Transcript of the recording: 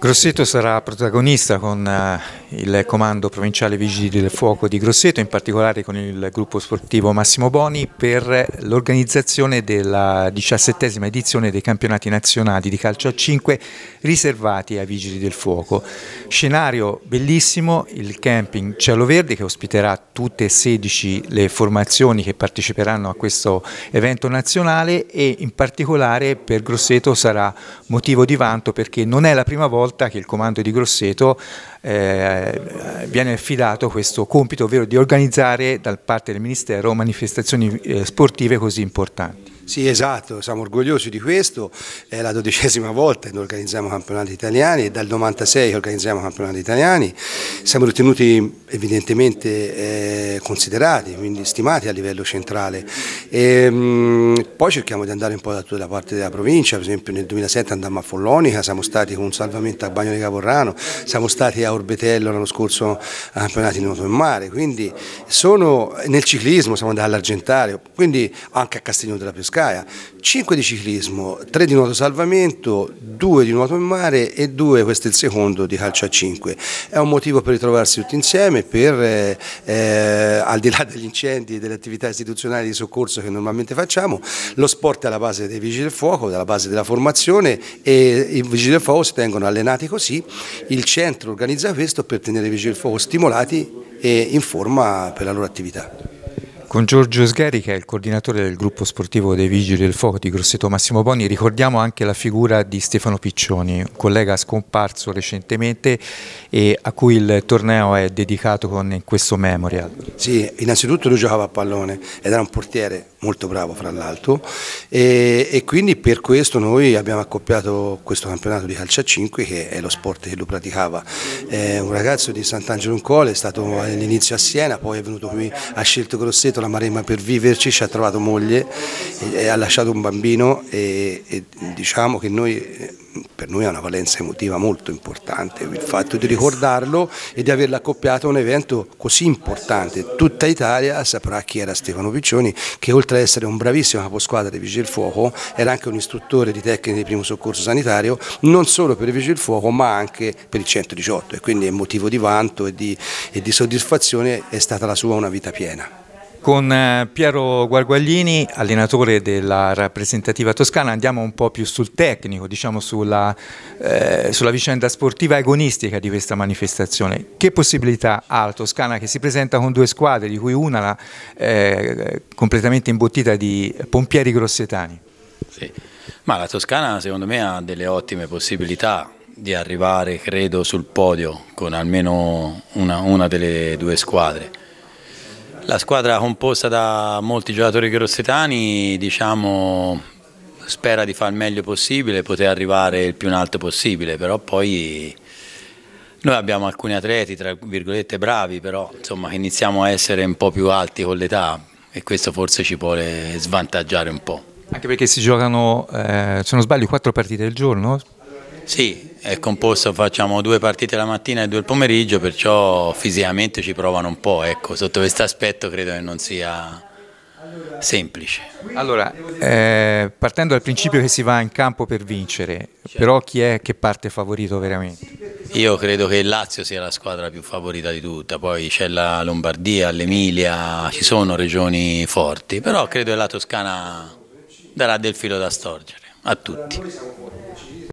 Grosseto sarà protagonista con eh, il comando provinciale Vigili del Fuoco di Grosseto, in particolare con il gruppo sportivo Massimo Boni, per l'organizzazione della diciassettesima edizione dei campionati nazionali di calcio a 5 riservati ai Vigili del Fuoco. Scenario bellissimo, il camping Cielo Verde che ospiterà tutte e 16 le formazioni che parteciperanno a questo evento nazionale e in particolare per Grosseto sarà motivo di vanto perché non è la prima volta volta che il comando di Grosseto eh, viene affidato questo compito, ovvero di organizzare da parte del Ministero manifestazioni eh, sportive così importanti. Sì, esatto, siamo orgogliosi di questo, è la dodicesima volta che organizziamo campionati italiani, è dal 96 che organizziamo campionati italiani, siamo ritenuti evidentemente eh, considerati, quindi stimati a livello centrale. E, ehm, poi cerchiamo di andare un po' da tutta la parte della provincia, per esempio nel 2007 andammo a Follonica, siamo stati con un Salvamento Caserta, a Bagno di Caporrano, siamo stati a Orbetello l'anno scorso a campionati di nuoto in mare, quindi sono nel ciclismo, siamo andati all'Argentario, quindi anche a Castiglione della Pescaia, 5 di ciclismo, 3 di nuoto salvamento, 2 di nuoto in mare e 2, questo è il secondo, di calcio a 5. È un motivo per ritrovarsi tutti insieme, per eh, eh, al di là degli incendi e delle attività istituzionali di soccorso che normalmente facciamo, lo sport è alla base dei vigili del fuoco, alla base della formazione e i vigili del fuoco si tengono allenati nati così, il centro organizza questo per tenere i vigili del fuoco stimolati e in forma per la loro attività. Con Giorgio Sgheri che è il coordinatore del gruppo sportivo dei Vigili del Fuoco di Grosseto Massimo Boni ricordiamo anche la figura di Stefano Piccioni, un collega scomparso recentemente e a cui il torneo è dedicato con questo memorial. Sì, innanzitutto lui giocava a pallone ed era un portiere molto bravo fra l'altro e, e, quindi per questo noi abbiamo accoppiato questo campionato di calcio a 5 che è lo sport che lui praticava. È eh, un ragazzo di Sant'Angelo in è stato all'inizio a Siena, poi è venuto qui, ha scelto Grosseto la Maremma per viverci, ci ha trovato moglie, e, ha lasciato un bambino e, e diciamo che noi, per noi ha una valenza emotiva molto importante il fatto di ricordarlo e di averla accoppiato a un evento così importante. Tutta Italia saprà chi era Stefano Piccioni che oltre ad essere un bravissimo caposquadra di Vigili del Fuoco era anche un istruttore di tecniche di primo soccorso sanitario non solo per il Vigili del Fuoco ma anche per il 118 e quindi è motivo di vanto e di, e di soddisfazione è stata la sua una vita piena. Con eh, Piero Guarguaglini, allenatore della rappresentativa toscana, andiamo un po' più sul tecnico, diciamo sulla, eh, sulla vicenda sportiva agonistica di questa manifestazione. Che possibilità ha la Toscana che si presenta con due squadre, di cui una la, eh, completamente imbottita di pompieri grossetani? Sì. Ma la Toscana secondo me ha delle ottime possibilità di arrivare, credo, sul podio con almeno una, una delle due squadre la squadra composta da molti giocatori grossetani diciamo, spera di fare il meglio possibile, poter arrivare il più in alto possibile, però poi noi abbiamo alcuni atleti, tra virgolette, bravi, però insomma iniziamo a essere un po' più alti con l'età e questo forse ci può svantaggiare un po'. Anche perché si giocano, eh, se non sbaglio, quattro partite al giorno? Sì, è composto, facciamo due partite la mattina e due il pomeriggio, perciò fisicamente ci provano un po', ecco, sotto questo aspetto credo che non sia semplice. Allora, eh, partendo dal principio che si va in campo per vincere, però chi è che parte favorito veramente? Io credo che il Lazio sia la squadra più favorita di tutta, poi c'è la Lombardia, l'Emilia, ci sono regioni forti, però credo che la Toscana darà del filo da storgere a tutti.